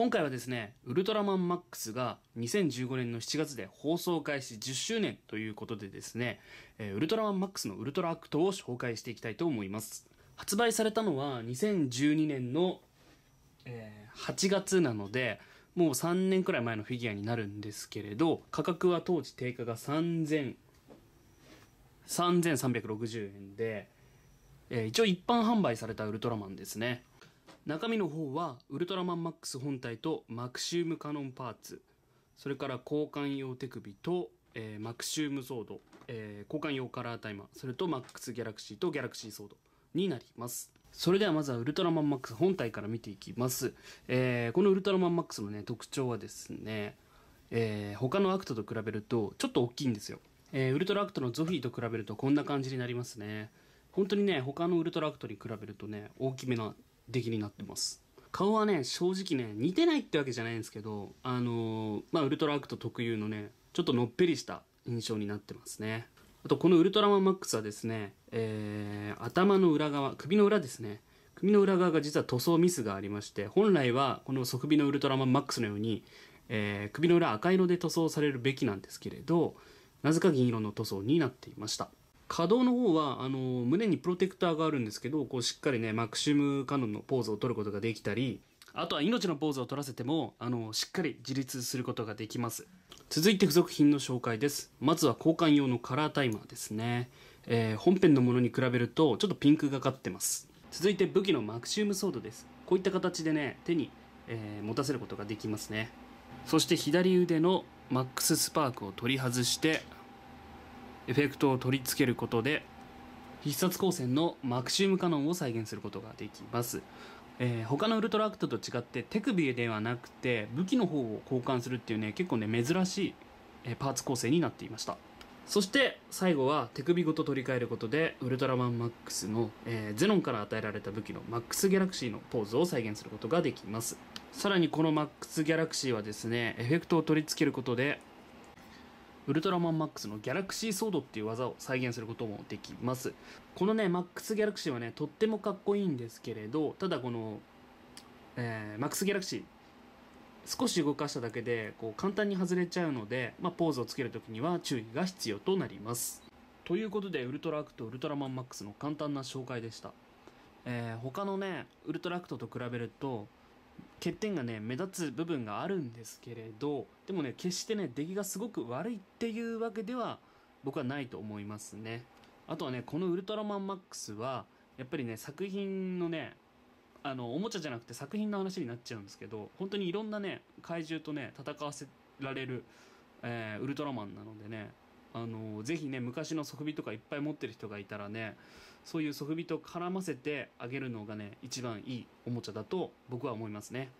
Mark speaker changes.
Speaker 1: 今回はですね、ウルトラマンマックスが2015年の7月で放送開始10周年ということでですね、えウルトラマンマックスのウルトラアクトを紹介していきたいと思います。発売されたのは2012年の、え8月なので、もう3年くらい前のフィギュアになるんですけれど、価格は当時定価が3000、3360円で、え一応一般販売されたウルトラマンですね。中身の方はウルトラマンマックス本体とマクシウムカノンパーツそれから交換用手首と、えー、マクシウムソード、えー、交換用カラータイマーそれとマックスギャラクシーとギャラクシーソードになりますそれではまずはウルトラマンマックス本体から見ていきます、えー、このウルトラマンマックスのね特徴はですね、えー、他のアクトと比べるとちょっと大きいんですよ、えー、ウルトラアクトのゾフィーと比べるとこんな感じになりますね本当にね他のウルトラアクトに比べるとね大きめな出来になってます顔はね正直ね似てないってわけじゃないんですけどあのー、まあウルトラアクト特有のねちょっとのっぺりした印象になってますねあとこのウルトラマンマックスはですね、えー、頭の裏側首の裏ですね首の裏側が実は塗装ミスがありまして本来はこの側首のウルトラマンマックスのように、えー、首の裏赤色で塗装されるべきなんですけれどなぜか銀色の塗装になっていました可動の方はあの胸にプロテクターがあるんですけどこうしっかりねマクシムカノンのポーズを取ることができたりあとは命のポーズを取らせてもあのしっかり自立することができます続いて付属品の紹介ですまずは交換用のカラータイマーですね、えー、本編のものに比べるとちょっとピンクがかってます続いて武器のマクシウムソードですこういった形でね手に、えー、持たせることができますねそして左腕のマックススパークを取り外してエフェクトを取り付けることで必殺光線のマクシウムカノンを再現することができます、えー、他のウルトラアクトと違って手首ではなくて武器の方を交換するっていうね結構ね珍しいパーツ構成になっていましたそして最後は手首ごと取り替えることでウルトラマンマックスの、えー、ゼノンから与えられた武器のマックスギャラクシーのポーズを再現することができますさらにこのマックスギャラクシーはですねエフェクトを取り付けることでウルトラマンマックスのギャラクシーソードっていう技を再現することもできます。このね、マックスギャラクシーはね、とってもかっこいいんですけれど、ただこの、えー、マックスギャラクシー、少し動かしただけで、こう、簡単に外れちゃうので、まあ、ポーズをつけるときには注意が必要となります。ということで、ウルトラアクト、ウルトラマンマックスの簡単な紹介でした。えー、他のね、ウルトラアクトと比べると、欠点がね目立つ部分があるんですけれどでもね決してね出来がすごく悪いっていうわけでは僕はないと思いますねあとはねこのウルトラマンマックスはやっぱりね作品のねあのおもちゃじゃなくて作品の話になっちゃうんですけど本当にいろんなね怪獣とね戦わせられる、えー、ウルトラマンなのでねあのぜひね昔のソフビとかいっぱい持ってる人がいたらねそういうソフビと絡ませてあげるのがね一番いいおもちゃだと僕は思いますね。